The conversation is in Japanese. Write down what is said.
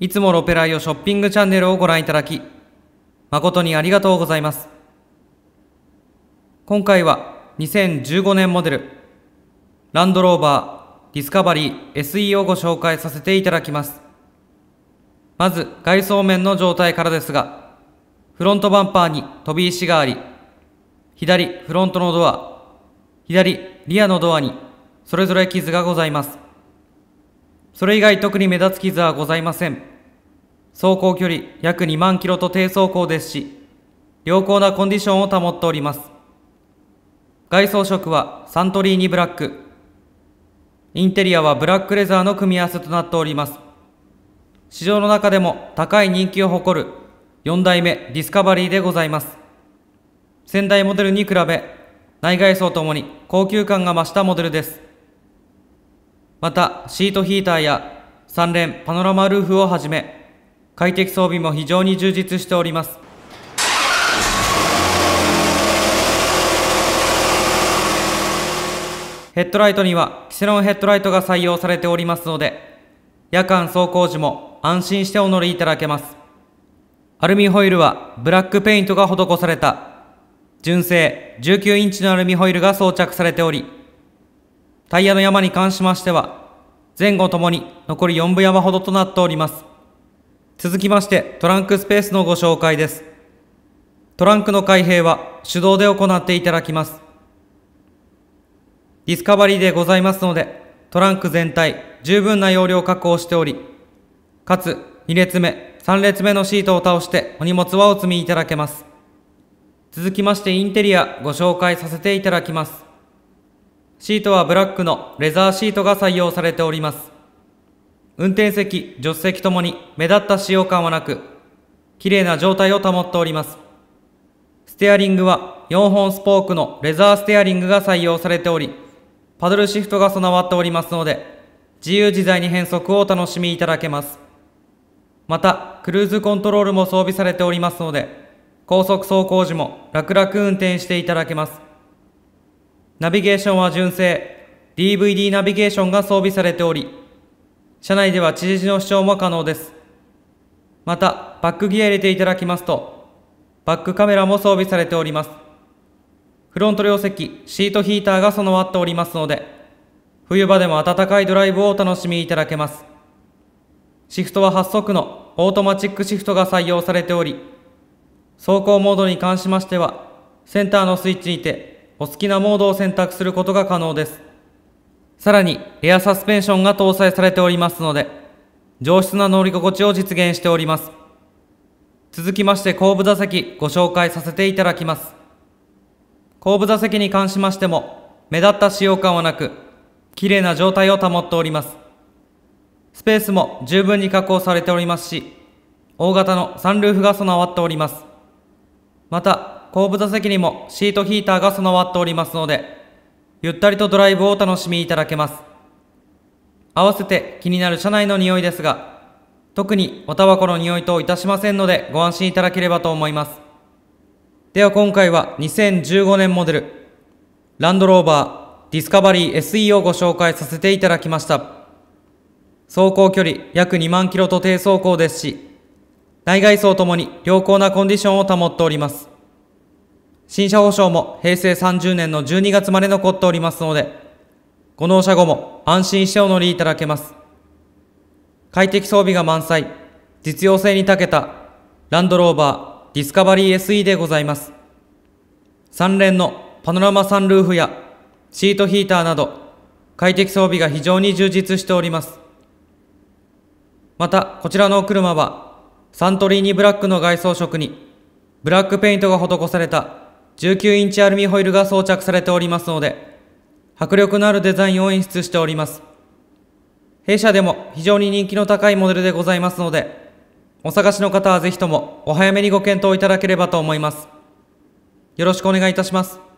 いつもロペライオショッピングチャンネルをご覧いただき、誠にありがとうございます。今回は2015年モデル、ランドローバーディスカバリー SE をご紹介させていただきます。まず外装面の状態からですが、フロントバンパーに飛び石があり、左フロントのドア、左リアのドアにそれぞれ傷がございます。それ以外特に目立つ傷はございません。走行距離約2万キロと低走行ですし、良好なコンディションを保っております。外装色はサントリーニブラック。インテリアはブラックレザーの組み合わせとなっております。市場の中でも高い人気を誇る4代目ディスカバリーでございます。先代モデルに比べ、内外装ともに高級感が増したモデルです。また、シートヒーターや3連パノラマルーフをはじめ、快適装備も非常に充実しております。ヘッドライトにはキセロンヘッドライトが採用されておりますので、夜間走行時も安心してお乗りいただけます。アルミホイルはブラックペイントが施された純正19インチのアルミホイルが装着されており、タイヤの山に関しましては、前後ともに残り4分山ほどとなっております。続きましてトランクスペースのご紹介ですトランクの開閉は手動で行っていただきますディスカバリーでございますのでトランク全体十分な容量確保しておりかつ2列目3列目のシートを倒してお荷物はお積みいただけます続きましてインテリアご紹介させていただきますシートはブラックのレザーシートが採用されております運転席、助手席ともに目立った使用感はなく、綺麗な状態を保っております。ステアリングは4本スポークのレザーステアリングが採用されており、パドルシフトが備わっておりますので、自由自在に変速をお楽しみいただけます。また、クルーズコントロールも装備されておりますので、高速走行時も楽々運転していただけます。ナビゲーションは純正、DVD ナビゲーションが装備されており、車内では知事の主張も可能です。また、バックギア入れていただきますと、バックカメラも装備されております。フロント両席、シートヒーターが備わっておりますので、冬場でも暖かいドライブをお楽しみいただけます。シフトは8速のオートマチックシフトが採用されており、走行モードに関しましては、センターのスイッチにて、お好きなモードを選択することが可能です。さらに、エアサスペンションが搭載されておりますので、上質な乗り心地を実現しております。続きまして後部座席ご紹介させていただきます。後部座席に関しましても、目立った使用感はなく、綺麗な状態を保っております。スペースも十分に確保されておりますし、大型のサンルーフが備わっております。また、後部座席にもシートヒーターが備わっておりますので、ゆったりとドライブをお楽しみいただけます。合わせて気になる車内の匂いですが、特におタバコの匂いといたしませんのでご安心いただければと思います。では今回は2015年モデル、ランドローバーディスカバリー SE をご紹介させていただきました。走行距離約2万キロと低走行ですし、内外装ともに良好なコンディションを保っております。新車保証も平成30年の12月まで残っておりますので、ご納車後も安心してお乗りいただけます。快適装備が満載、実用性に長けたランドローバーディスカバリー SE でございます。3連のパノラマサンルーフやシートヒーターなど快適装備が非常に充実しております。また、こちらのお車はサントリーニブラックの外装色にブラックペイントが施された19インチアルミホイルが装着されておりますので、迫力のあるデザインを演出しております。弊社でも非常に人気の高いモデルでございますので、お探しの方はぜひともお早めにご検討いただければと思います。よろしくお願いいたします。